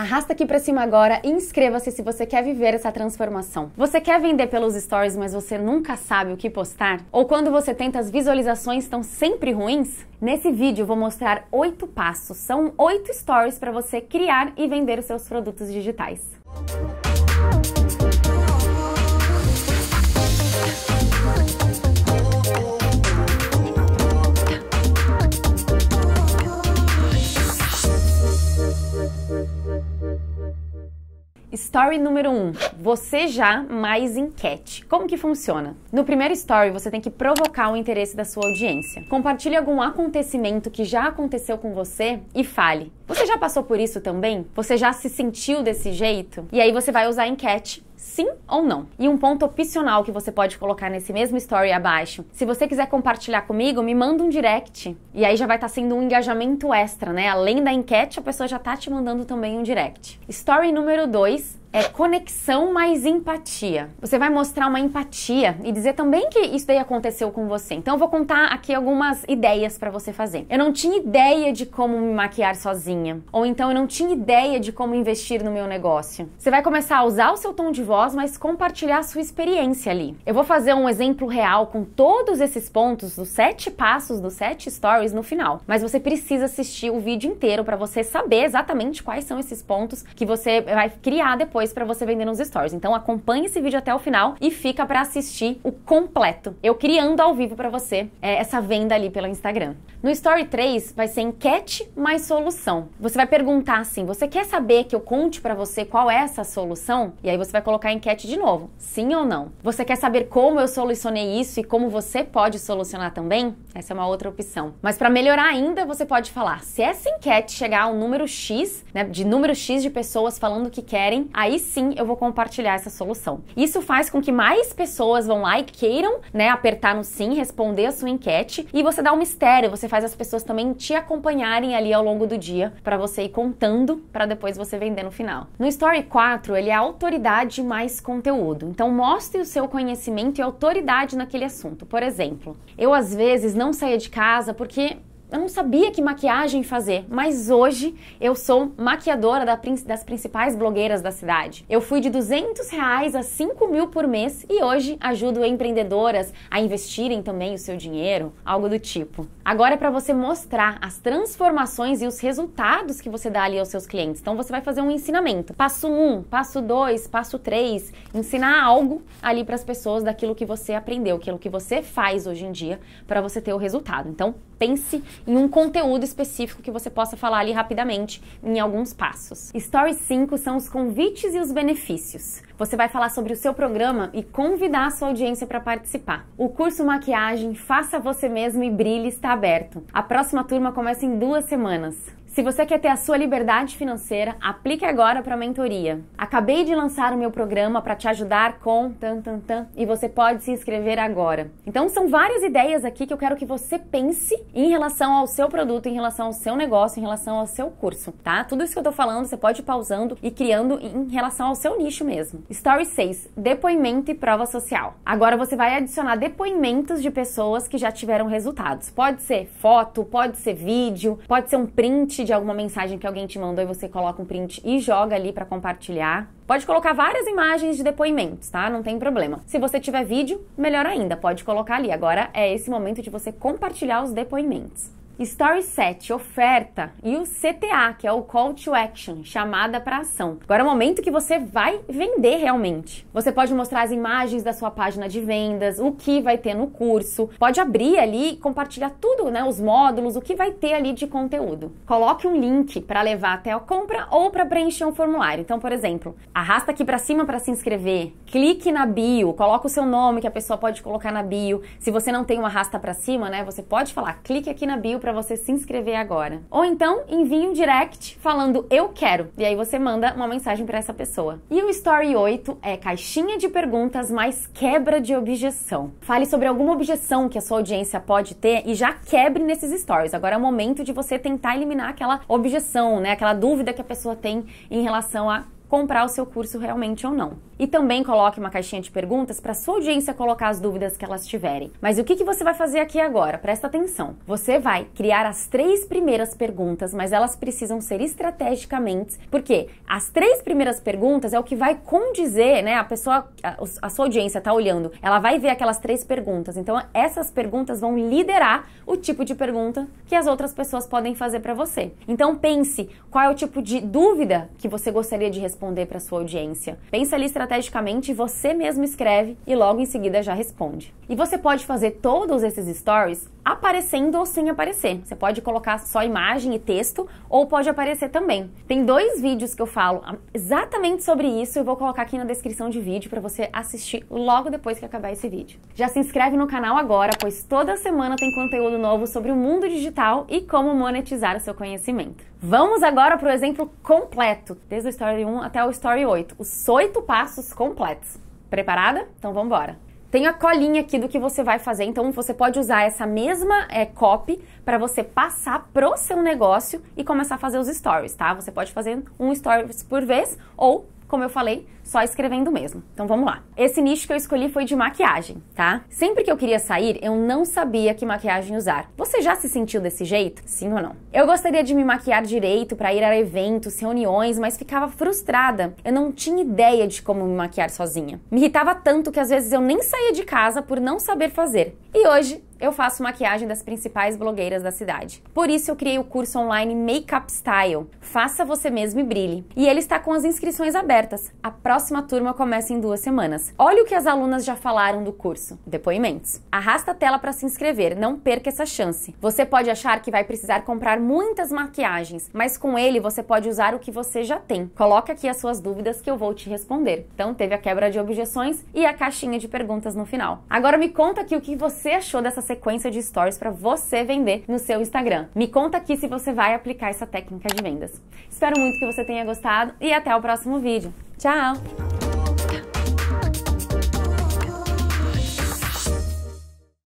Arrasta aqui para cima agora e inscreva-se se você quer viver essa transformação. Você quer vender pelos stories, mas você nunca sabe o que postar? Ou quando você tenta as visualizações estão sempre ruins? Nesse vídeo vou mostrar oito passos, são oito stories para você criar e vender os seus produtos digitais. Story número 1, um, você já mais enquete. Como que funciona? No primeiro story, você tem que provocar o interesse da sua audiência. Compartilhe algum acontecimento que já aconteceu com você e fale: "Você já passou por isso também? Você já se sentiu desse jeito?" E aí você vai usar a enquete sim ou não. E um ponto opcional que você pode colocar nesse mesmo story abaixo. Se você quiser compartilhar comigo, me manda um direct. E aí já vai estar tá sendo um engajamento extra, né? Além da enquete, a pessoa já tá te mandando também um direct. Story número 2 é conexão mais empatia. Você vai mostrar uma empatia e dizer também que isso daí aconteceu com você. Então eu vou contar aqui algumas ideias para você fazer. Eu não tinha ideia de como me maquiar sozinha, ou então eu não tinha ideia de como investir no meu negócio. Você vai começar a usar o seu tom de voz, mas compartilhar a sua experiência ali. Eu vou fazer um exemplo real com todos esses pontos dos sete passos dos sete stories no final, mas você precisa assistir o vídeo inteiro para você saber exatamente quais são esses pontos que você vai criar depois depois para você vender nos stories. Então acompanhe esse vídeo até o final e fica para assistir o completo. Eu criando ao vivo para você é, essa venda ali pelo Instagram. No story 3 vai ser enquete mais solução. Você vai perguntar assim: "Você quer saber que eu conte para você qual é essa solução?" E aí você vai colocar a enquete de novo. Sim ou não? Você quer saber como eu solucionei isso e como você pode solucionar também? Essa é uma outra opção. Mas para melhorar ainda, você pode falar: se essa enquete chegar ao número X, né, de número X de pessoas falando que querem, aí sim eu vou compartilhar essa solução. Isso faz com que mais pessoas vão lá e queiram, né, apertar no sim, responder a sua enquete e você dá um mistério, você faz as pessoas também te acompanharem ali ao longo do dia para você ir contando para depois você vender no final. No Story 4, ele é autoridade mais conteúdo. Então mostre o seu conhecimento e autoridade naquele assunto. Por exemplo, eu às vezes não não saia de casa, porque eu não sabia que maquiagem fazer, mas hoje eu sou maquiadora da, das principais blogueiras da cidade. Eu fui de 200 reais a 5 mil por mês e hoje ajudo empreendedoras a investirem também o seu dinheiro, algo do tipo. Agora é para você mostrar as transformações e os resultados que você dá ali aos seus clientes. Então você vai fazer um ensinamento. Passo 1, um, passo 2, passo 3, ensinar algo ali para as pessoas daquilo que você aprendeu, aquilo que você faz hoje em dia para você ter o resultado. Então pense em um conteúdo específico que você possa falar ali rapidamente em alguns passos. Story 5 são os convites e os benefícios. Você vai falar sobre o seu programa e convidar a sua audiência para participar. O curso Maquiagem Faça Você Mesmo e Brilhe está aberto. A próxima turma começa em duas semanas. Se você quer ter a sua liberdade financeira, aplique agora para a mentoria. Acabei de lançar o meu programa para te ajudar com tan tan tan e você pode se inscrever agora. Então são várias ideias aqui que eu quero que você pense em relação ao seu produto, em relação ao seu negócio, em relação ao seu curso, tá? Tudo isso que eu tô falando, você pode ir pausando e criando em relação ao seu nicho mesmo. Story 6: depoimento e prova social. Agora você vai adicionar depoimentos de pessoas que já tiveram resultados. Pode ser foto, pode ser vídeo, pode ser um print de alguma mensagem que alguém te mandou e você coloca um print e joga ali para compartilhar. Pode colocar várias imagens de depoimentos, tá? Não tem problema. Se você tiver vídeo, melhor ainda, pode colocar ali. Agora é esse momento de você compartilhar os depoimentos. Story 7, oferta, e o CTA, que é o Call to Action, chamada para ação. Agora é o momento que você vai vender realmente. Você pode mostrar as imagens da sua página de vendas, o que vai ter no curso, pode abrir ali e compartilhar tudo, né, os módulos, o que vai ter ali de conteúdo. Coloque um link para levar até a compra ou para preencher um formulário. Então, por exemplo, arrasta aqui para cima para se inscrever, clique na bio, coloca o seu nome que a pessoa pode colocar na bio. Se você não tem um arrasta para cima, né, você pode falar, clique aqui na bio para você se inscrever agora. Ou então envie um direct falando eu quero e aí você manda uma mensagem para essa pessoa. E o story 8 é caixinha de perguntas mais quebra de objeção. Fale sobre alguma objeção que a sua audiência pode ter e já quebre nesses stories. Agora é o momento de você tentar eliminar aquela objeção, né? Aquela dúvida que a pessoa tem em relação a comprar o seu curso realmente ou não. E também coloque uma caixinha de perguntas para sua audiência colocar as dúvidas que elas tiverem. Mas o que, que você vai fazer aqui agora? Presta atenção. Você vai criar as três primeiras perguntas, mas elas precisam ser estrategicamente, porque as três primeiras perguntas é o que vai condizer, né? A pessoa, a, a sua audiência está olhando, ela vai ver aquelas três perguntas. Então, essas perguntas vão liderar o tipo de pergunta que as outras pessoas podem fazer para você. Então, pense qual é o tipo de dúvida que você gostaria de responder responder para sua audiência. Pensa ali estrategicamente, você mesmo escreve e logo em seguida já responde. E você pode fazer todos esses stories aparecendo ou sem aparecer. Você pode colocar só imagem e texto ou pode aparecer também. Tem dois vídeos que eu falo exatamente sobre isso, eu vou colocar aqui na descrição de vídeo para você assistir logo depois que acabar esse vídeo. Já se inscreve no canal agora, pois toda semana tem conteúdo novo sobre o mundo digital e como monetizar o seu conhecimento. Vamos agora para o exemplo completo, desde o Story 1 até o Story 8, os oito passos completos. Preparada? Então vamos embora. Tem a colinha aqui do que você vai fazer, então você pode usar essa mesma é, copy para você passar pro seu negócio e começar a fazer os stories, tá? Você pode fazer um stories por vez ou como eu falei, só escrevendo mesmo. Então vamos lá. Esse nicho que eu escolhi foi de maquiagem, tá? Sempre que eu queria sair, eu não sabia que maquiagem usar. Você já se sentiu desse jeito? Sim ou não? Eu gostaria de me maquiar direito para ir a eventos, reuniões, mas ficava frustrada. Eu não tinha ideia de como me maquiar sozinha. Me irritava tanto que às vezes eu nem saía de casa por não saber fazer. E hoje eu faço maquiagem das principais blogueiras da cidade. Por isso eu criei o curso online Makeup Style. Faça você mesmo e brilhe. E ele está com as inscrições abertas. A próxima turma começa em duas semanas. Olha o que as alunas já falaram do curso. Depoimentos. Arrasta a tela para se inscrever, não perca essa chance. Você pode achar que vai precisar comprar muitas maquiagens, mas com ele você pode usar o que você já tem. Coloca aqui as suas dúvidas que eu vou te responder. Então teve a quebra de objeções e a caixinha de perguntas no final. Agora me conta aqui o que você achou dessas sequência de stories para você vender no seu Instagram. Me conta aqui se você vai aplicar essa técnica de vendas. Espero muito que você tenha gostado e até o próximo vídeo. Tchau!